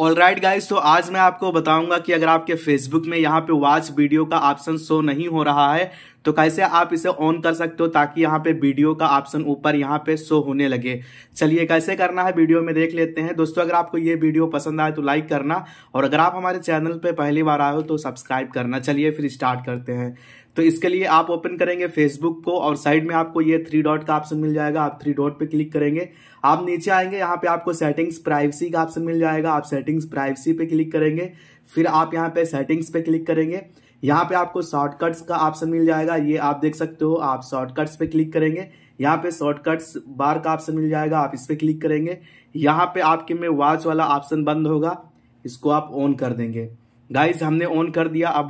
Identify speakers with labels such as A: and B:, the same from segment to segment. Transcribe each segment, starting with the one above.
A: all right guys तो आज मैं आपको बताऊंगा कि अगर आपके फेसबुक में यहाँ पे वॉच वीडियो का ऑप्शन शो नहीं हो रहा है तो कैसे आप इसे ऑन कर सकते हो ताकि यहाँ पे वीडियो का ऑप्शन ऊपर यहाँ पे शो होने लगे चलिए कैसे करना है वीडियो में देख लेते हैं दोस्तों अगर आपको ये वीडियो पसंद आए तो लाइक करना और अगर आप हमारे चैनल पर पहली बार आए हो तो सब्सक्राइब करना चलिए फिर स्टार्ट करते हैं तो इसके लिए आप ओपन करेंगे फेसबुक को और साइड में आपको ये थ्री डॉट का ऑप्शन मिल जाएगा आप थ्री डॉट पे क्लिक करेंगे आप नीचे आएंगे यहाँ पे आपको सेटिंग्स प्राइवेसी का ऑप्शन मिल जाएगा आप सेटिंग्स प्राइवेसी पे क्लिक करेंगे फिर आप यहाँ पे सेटिंग्स पे क्लिक करेंगे यहाँ पे आपको शॉर्टकट्स का ऑप्शन मिल जाएगा ये आप देख सकते हो आप शॉर्टकट्स पे क्लिक करेंगे यहाँ पे शॉर्टकट्स बार का ऑप्शन मिल जाएगा आप इस पर क्लिक करेंगे यहाँ पे आपके में वॉच वाला ऑप्शन बंद होगा इसको आप ऑन कर देंगे गाइज हमने ऑन कर दिया अब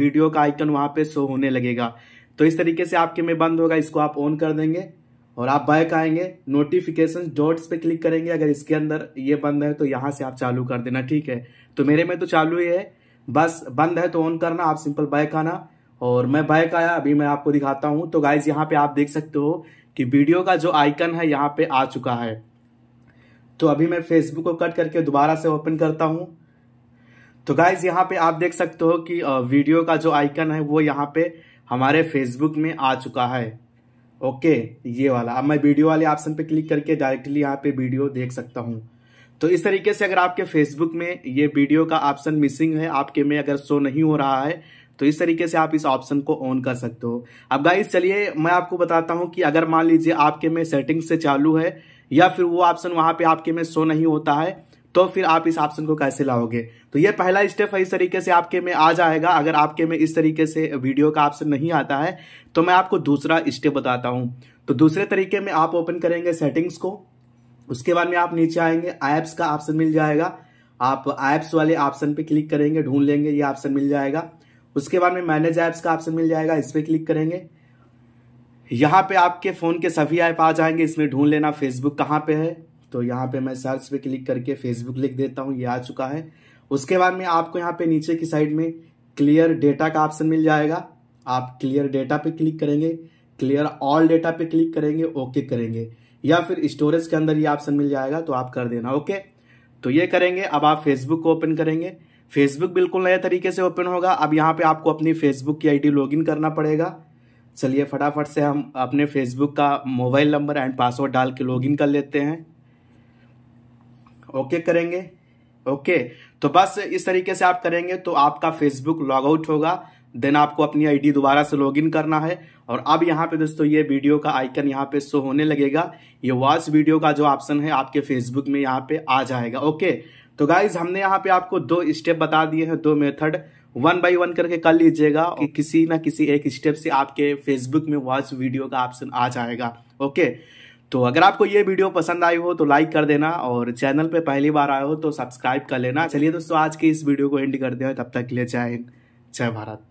A: वीडियो का आइकन वहां पे शो होने लगेगा तो इस तरीके से आपके में बंद होगा इसको आप ऑन कर देंगे और आप बैक आएंगे नोटिफिकेशन डॉट्स पे क्लिक करेंगे अगर इसके अंदर ये बंद है तो यहाँ से आप चालू कर देना ठीक है तो मेरे में तो चालू ही है बस बंद है तो ऑन करना आप सिंपल बैक आना और मैं बैक आया अभी मैं आपको दिखाता हूँ तो गाइज यहाँ पे आप देख सकते हो कि वीडियो का जो आइकन है यहाँ पे आ चुका है तो अभी मैं फेसबुक को कट करके दोबारा से ओपन करता हूँ तो गाइज यहाँ पे आप देख सकते हो कि वीडियो का जो आइकन है वो यहाँ पे हमारे फेसबुक में आ चुका है ओके ये वाला अब मैं वीडियो वाले ऑप्शन पे क्लिक करके डायरेक्टली यहाँ पे वीडियो देख सकता हूँ तो इस तरीके से अगर आपके फेसबुक में ये वीडियो का ऑप्शन मिसिंग है आपके में अगर शो नहीं हो रहा है तो इस तरीके से आप इस ऑप्शन को ऑन कर सकते हो अब गाइज चलिए मैं आपको बताता हूँ कि अगर मान लीजिए आपके में सेटिंग से चालू है या फिर वो ऑप्शन वहाँ पे आपके में शो नहीं होता है तो फिर आप इस ऑप्शन को कैसे लाओगे तो ये पहला स्टेप है इस तरीके से आपके में आ जाएगा अगर आपके में इस तरीके से वीडियो का ऑप्शन नहीं आता है तो मैं आपको दूसरा स्टेप बताता हूँ तो दूसरे तरीके में आप ओपन करेंगे सेटिंग्स को उसके बाद में आप नीचे आएंगे ऐप्स का ऑप्शन मिल जाएगा आप ऐप्स वाले ऑप्शन पे क्लिक करेंगे ढूंढ लेंगे ये ऑप्शन मिल जाएगा उसके बाद में मैनेज ऐप्स का ऑप्शन मिल जाएगा इस पर क्लिक करेंगे यहाँ पे आपके फ़ोन के सभी ऐप आ जाएंगे इसमें ढूंढ लेना फेसबुक कहाँ पे है तो यहाँ पे मैं सर्च पे क्लिक करके फेसबुक लिख देता हूँ ये आ चुका है उसके बाद में आपको यहाँ पे नीचे की साइड में क्लियर डेटा का ऑप्शन मिल जाएगा आप क्लियर डेटा पे क्लिक करेंगे क्लियर ऑल डेटा पे क्लिक करेंगे ओके करेंगे या फिर स्टोरेज के अंदर ये ऑप्शन मिल जाएगा तो आप कर देना ओके तो ये करेंगे अब आप फेसबुक को ओपन करेंगे फेसबुक बिल्कुल नए तरीके से ओपन होगा अब यहाँ पे आपको अपनी फेसबुक की आईडी लॉगिन करना पड़ेगा चलिए फटाफट से हम अपने फेसबुक का मोबाइल नंबर एंड पासवर्ड डाल के लॉगिन कर लेते हैं ओके करेंगे ओके तो बस इस तरीके से आप करेंगे तो आपका फेसबुक लॉग आउट होगा देन आपको अपनी आईडी दोबारा से लॉगिन करना है और अब यहाँ पे दोस्तों ये वीडियो का आइकन यहाँ पे शो होने लगेगा ये वॉच वीडियो का जो ऑप्शन है आपके फेसबुक में यहाँ पे आ जाएगा ओके तो गाइज हमने यहाँ पे आपको दो स्टेप बता दिए हैं दो मेथड वन बाई वन करके कर लीजिएगा कि किसी ना किसी एक स्टेप से आपके फेसबुक में वॉच वीडियो का ऑप्शन आ जाएगा ओके तो अगर आपको ये वीडियो पसंद आई हो तो लाइक कर देना और चैनल पे पहली बार आए हो तो सब्सक्राइब कर लेना चलिए दोस्तों आज के इस वीडियो को एंड करते हैं तब तक के लिए जय हिंद जय भारत